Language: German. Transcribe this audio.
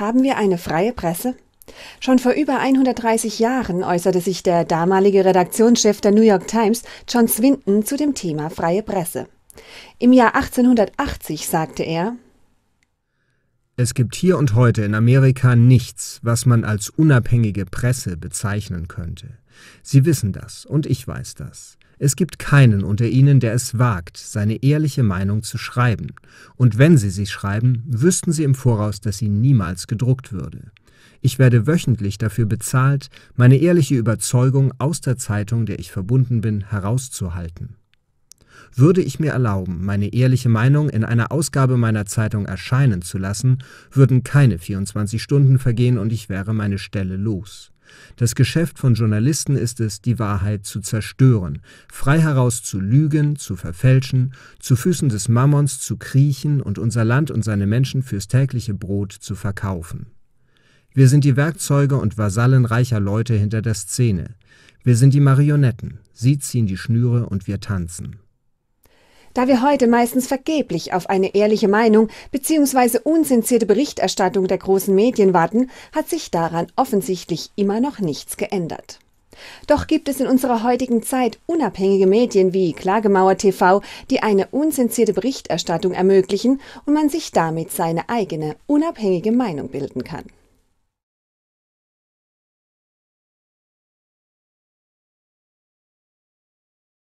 Haben wir eine freie Presse? Schon vor über 130 Jahren äußerte sich der damalige Redaktionschef der New York Times, John Swinton, zu dem Thema freie Presse. Im Jahr 1880 sagte er es gibt hier und heute in Amerika nichts, was man als unabhängige Presse bezeichnen könnte. Sie wissen das, und ich weiß das. Es gibt keinen unter Ihnen, der es wagt, seine ehrliche Meinung zu schreiben, und wenn Sie sie schreiben, wüssten Sie im Voraus, dass sie niemals gedruckt würde. Ich werde wöchentlich dafür bezahlt, meine ehrliche Überzeugung aus der Zeitung, der ich verbunden bin, herauszuhalten würde ich mir erlauben, meine ehrliche Meinung in einer Ausgabe meiner Zeitung erscheinen zu lassen, würden keine 24 Stunden vergehen und ich wäre meine Stelle los. Das Geschäft von Journalisten ist es, die Wahrheit zu zerstören, frei heraus zu lügen, zu verfälschen, zu Füßen des Mammons zu kriechen und unser Land und seine Menschen fürs tägliche Brot zu verkaufen. Wir sind die Werkzeuge und Vasallen reicher Leute hinter der Szene. Wir sind die Marionetten. Sie ziehen die Schnüre und wir tanzen. Da wir heute meistens vergeblich auf eine ehrliche Meinung bzw. unsensierte Berichterstattung der großen Medien warten, hat sich daran offensichtlich immer noch nichts geändert. Doch gibt es in unserer heutigen Zeit unabhängige Medien wie Klagemauer TV, die eine unsensierte Berichterstattung ermöglichen und man sich damit seine eigene unabhängige Meinung bilden kann.